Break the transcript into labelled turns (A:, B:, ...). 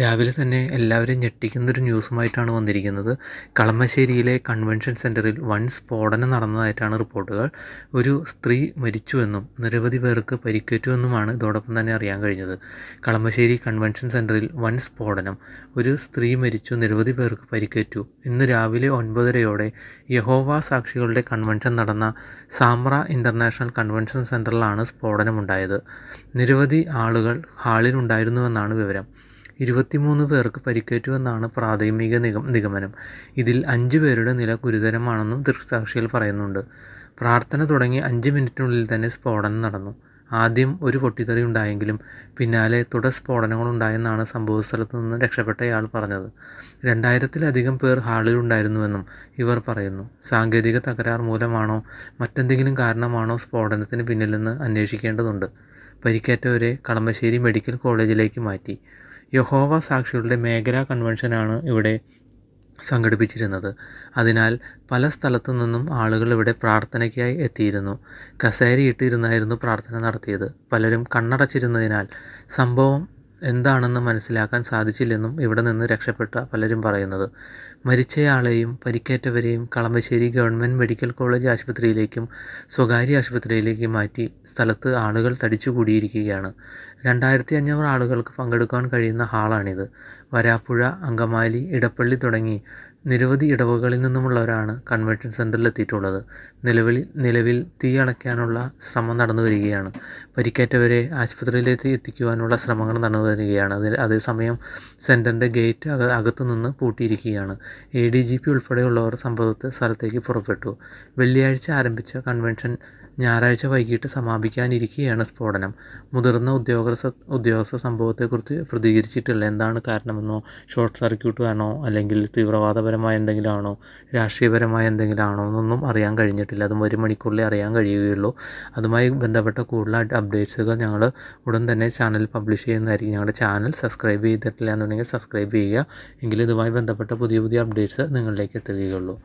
A: രാവിലെ തന്നെ എല്ലാവരെയും ഞെട്ടിക്കുന്നൊരു ന്യൂസുമായിട്ടാണ് വന്നിരിക്കുന്നത് കളമശ്ശേരിയിലെ കൺവെൻഷൻ സെൻറ്ററിൽ വൻ സ്ഫോടനം നടന്നതായിട്ടാണ് റിപ്പോർട്ടുകൾ ഒരു സ്ത്രീ മരിച്ചുവെന്നും നിരവധി പേർക്ക് പരിക്കേറ്റുവെന്നുമാണ് ഇതോടൊപ്പം തന്നെ അറിയാൻ കഴിഞ്ഞത് കളമശ്ശേരി കൺവെൻഷൻ സെൻറ്ററിൽ വൻ സ്ഫോടനം ഒരു സ്ത്രീ മരിച്ചു നിരവധി പേർക്ക് പരിക്കേറ്റു ഇന്ന് രാവിലെ ഒൻപതരയോടെ യഹോവ സാക്ഷികളുടെ കൺവെൻഷൻ നടന്ന സാമ്ര ഇൻ്റർനാഷണൽ കൺവെൻഷൻ സെൻറ്ററിലാണ് സ്ഫോടനമുണ്ടായത് നിരവധി ആളുകൾ ഹാളിലുണ്ടായിരുന്നുവെന്നാണ് വിവരം ഇരുപത്തിമൂന്ന് പേർക്ക് പരിക്കേറ്റുവെന്നാണ് പ്രാഥമിക നിഗമനം ഇതിൽ അഞ്ച് പേരുടെ നില ഗുരുതരമാണെന്നും ദൃക്സാക്ഷികൾ പറയുന്നുണ്ട് പ്രാർത്ഥന തുടങ്ങി അഞ്ച് മിനിറ്റിനുള്ളിൽ തന്നെ സ്ഫോടനം നടന്നു ആദ്യം ഒരു പൊട്ടിത്തെറി ഉണ്ടായെങ്കിലും പിന്നാലെ തുടർ സ്ഫോടനങ്ങളുണ്ടായെന്നാണ് സംഭവസ്ഥലത്തു നിന്ന് രക്ഷപ്പെട്ടയാൾ പറഞ്ഞത് രണ്ടായിരത്തിലധികം പേർ ഹാളിലുണ്ടായിരുന്നുവെന്നും ഇവർ പറയുന്നു സാങ്കേതിക തകരാർ മൂലമാണോ മറ്റെന്തെങ്കിലും കാരണമാണോ സ്ഫോടനത്തിന് പിന്നിലെന്ന് അന്വേഷിക്കേണ്ടതുണ്ട് പരിക്കേറ്റവരെ കളമശ്ശേരി മെഡിക്കൽ കോളേജിലേക്ക് മാറ്റി യഹോവ സാക്ഷികളുടെ മേഖലാ കൺവെൻഷനാണ് ഇവിടെ സംഘടിപ്പിച്ചിരുന്നത് അതിനാൽ പല സ്ഥലത്തു നിന്നും ആളുകൾ ഇവിടെ പ്രാർത്ഥനയ്ക്കായി എത്തിയിരുന്നു കസേരയിട്ടിരുന്നായിരുന്നു പ്രാർത്ഥന നടത്തിയത് പലരും കണ്ണടച്ചിരുന്നതിനാൽ സംഭവം എന്താണെന്ന് മനസ്സിലാക്കാൻ സാധിച്ചില്ലെന്നും ഇവിടെ നിന്ന് രക്ഷപ്പെട്ട പലരും പറയുന്നത് മരിച്ചയാളെയും പരിക്കേറ്റവരെയും കളമശ്ശേരി ഗവൺമെൻറ് മെഡിക്കൽ കോളേജ് ആശുപത്രിയിലേക്കും സ്വകാര്യ ആശുപത്രിയിലേക്കും മാറ്റി സ്ഥലത്ത് ആളുകൾ തടിച്ചുകൂടിയിരിക്കുകയാണ് രണ്ടായിരത്തി അഞ്ഞൂറ് ആളുകൾക്ക് പങ്കെടുക്കാൻ കഴിയുന്ന ഹാളാണിത് വരാപ്പുഴ അങ്കമാലി ഇടപ്പള്ളി തുടങ്ങി നിരവധി ഇടവകളിൽ നിന്നുമുള്ളവരാണ് കൺവെൻഷൻ എത്തിയിട്ടുള്ളത് നിലവിൽ നിലവിൽ തീ അണയ്ക്കാനുള്ള ശ്രമം നടന്നു വരികയാണ് പരിക്കേറ്റവരെ ആശുപത്രിയിലേക്ക് എത്തിക്കുവാനുള്ള ശ്രമങ്ങൾ നടന്നു വരികയാണ് അതിൽ അതേസമയം സെൻറ്ററിൻ്റെ ഗേറ്റ് അകത്തു നിന്ന് പൂട്ടിയിരിക്കുകയാണ് എ ഡി ജി പി ഉൾപ്പെടെയുള്ളവർ സംഭവത്തെ സ്ഥലത്തേക്ക് പുറപ്പെട്ടു വെള്ളിയാഴ്ച ആരംഭിച്ച കൺവെൻഷൻ ഞായറാഴ്ച വൈകിട്ട് സമാപിക്കാനിരിക്കുകയാണ് സ്ഫോടനം മുതിർന്ന ഉദ്യോഗസ്ഥ ഉദ്യോഗസ്ഥ സംഭവത്തെക്കുറിച്ച് പ്രതികരിച്ചിട്ടില്ല എന്താണ് കാരണം ആണെന്നോ ഷോർട്ട് സർക്യൂട്ട് ആണോ അല്ലെങ്കിൽ തീവ്രവാദപരമായ എന്തെങ്കിലും ആണോ രാഷ്ട്രീയപരമായ എന്തെങ്കിലും ആണോ എന്നൊന്നും അറിയാൻ കഴിഞ്ഞിട്ടില്ല അതും ഒരു മണിക്കൂറിലേ അറിയാൻ കഴിയുകയുള്ളൂ അതുമായി ബന്ധപ്പെട്ട കൂടുതൽ അപ്ഡേറ്റ്സുകൾ ഞങ്ങൾ ഉടൻ തന്നെ ചാനലിൽ പബ്ലിഷ് ചെയ്യുന്നതായിരിക്കും ഞങ്ങളുടെ ചാനൽ സബ്സ്ക്രൈബ് ചെയ്തിട്ടില്ല എന്നുണ്ടെങ്കിൽ സബ്സ്ക്രൈബ് ചെയ്യുക എങ്കിലും ഇതുമായി ബന്ധപ്പെട്ട പുതിയ പുതിയ അപ്ഡേറ്റ്സ് നിങ്ങളിലേക്ക് എത്തുകയുള്ളൂ